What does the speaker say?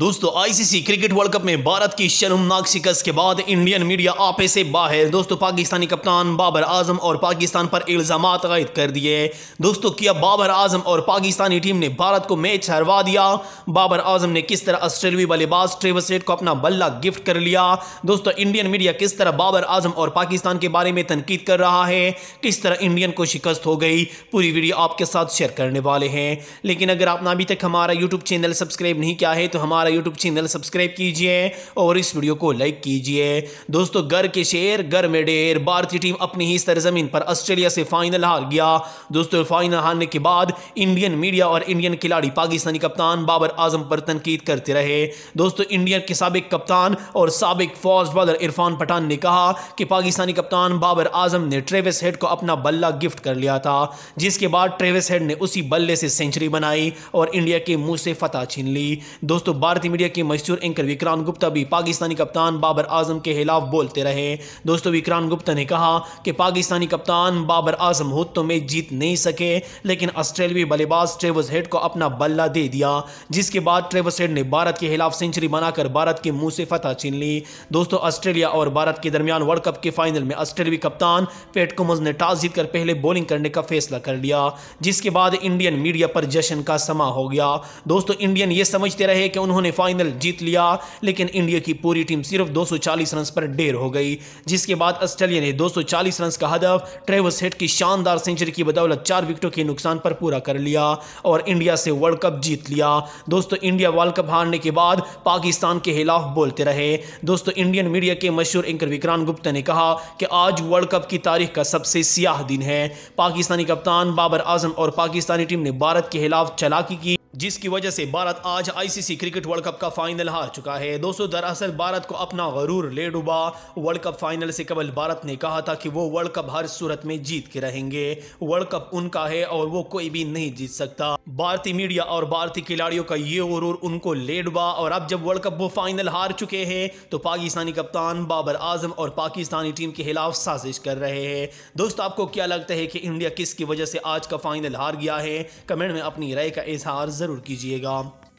दोस्तों ICC cricket world cup में भारत की शर्मनाक शिकस्त के बाद इंडियन मीडिया आपे से बाहर दोस्तों पाकिस्तानी कप्तान बाबर आजम और पाकिस्तान पर इल्जाम आयद कर दिए दोस्तों क्या बाबर आजम और पाकिस्तानी टीम ने भारत को मैच हरवा दिया बाबर आजम ने किस तरह ऑस्ट्रेलवी बल्लेबाज ट्रेवसेट को अपना बल्ला गिफ्ट कर लिया दोस्तों इंडियन मीडिया किस तरह बाबर आजम और पाकिस्तान के बारे में तनकीद कर रहा है किस तरह इंडियन को शिकस्त हो गई पूरी वीडियो आपके साथ शेयर करने वाले हैं लेकिन अगर आपने अभी तक हमारा यूट्यूब चैनल सब्सक्राइब नहीं किया है तो हमारे हमारा यूट्यूब चैनल सब्सक्राइब कीजिए और इस वीडियो को लाइक कीजिए दोस्तों घर के शेर घर में डेर भारतीय टीम अपनी ही सरजमीन पर ऑस्ट्रेलिया से फाइनल हार गया दोस्तों फाइनल हारने के बाद इंडियन मीडिया और इंडियन खिलाड़ी पाकिस्तानी कप्तान बाबर आजम पर तनकीद करते रहे दोस्तों इंडिया के सबक कप्तान और सबक फास्ट बॉलर इरफान पठान ने कहा कि पाकिस्तानी कप्तान बाबर आजम ने ट्रेविस हेड को अपना बल्ला गिफ्ट कर लिया था जिसके बाद ट्रेविस हेड ने उसी बल्ले से सेंचुरी बनाई और इंडिया के मुंह से फतह छीन ली दोस्तों भारतीय मीडिया के मशहूर एंकर विक्रांत गुप्ता भी पाकिस्तानी कप्तान बाबर आजम के खिलाफ बोलते रहे दोस्तों विक्रांत गुप्ता ने कहा कि पाकिस्तानी कप्तान बाबर आजम हो तो मैच जीत नहीं सके लेकिन ऑस्ट्रेलवी बल्लेबाज ट्रेवस हेड को अपना बल्ला दे दिया जिसके बाद ट्रेवस हेड ने भारत के खिलाफ सेंचुरी बनाकर भारत के मुंह से फतह छीन ली दोस्तों ऑस्ट्रेलिया और भारत के दरमियान वर्ल्ड कप के फाइनल में ऑस्ट्रेलवी कप्तान पेट कुमज ने टॉस जीतकर पहले बॉलिंग करने का फैसला कर लिया जिसके बाद इंडियन मीडिया पर जश्न का समा हो गया दोस्तों इंडियन ये समझते रहे कि उन्होंने उन्होंने फाइनल जीत लिया लेकिन इंडिया की पूरी टीम सिर्फ 240 रन पर ढेर हो गई जिसके बाद ऑस्ट्रेलिया ने 240 रन का हदफ ट्रेवस हेट की शानदार सेंचुरी की बदौलत चार विकेटों के नुकसान पर पूरा कर लिया और इंडिया से वर्ल्ड कप जीत लिया दोस्तों इंडिया वर्ल्ड कप हारने के बाद पाकिस्तान के खिलाफ बोलते रहे दोस्तों इंडियन मीडिया के मशहूर एंकर विक्रांत गुप्ता ने कहा कि आज वर्ल्ड कप की तारीख का सबसे सियाह दिन है पाकिस्तानी कप्तान बाबर आजम और पाकिस्तानी टीम ने भारत के खिलाफ चलाकी की जिसकी वजह से भारत आज आईसीसी क्रिकेट वर्ल्ड कप का फाइनल हार चुका है दोस्तों दरअसल भारत को अपना गरूर ले डूबा वर्ल्ड कप फाइनल से कबल भारत ने कहा था कि वो वर्ल्ड कप हर सूरत में जीत के रहेंगे वर्ल्ड कप उनका है और वो कोई भी नहीं जीत सकता भारतीय मीडिया और भारतीय खिलाड़ियों का ये गुरूर उनको लेडवा और अब जब वर्ल्ड कप वो फाइनल हार चुके हैं तो पाकिस्तानी कप्तान बाबर आजम और पाकिस्तानी टीम के खिलाफ साजिश कर रहे हैं दोस्तों आपको क्या लगता है कि इंडिया किसकी वजह से आज का फाइनल हार गया है कमेंट में अपनी राय का इजहार ज़रूर कीजिएगा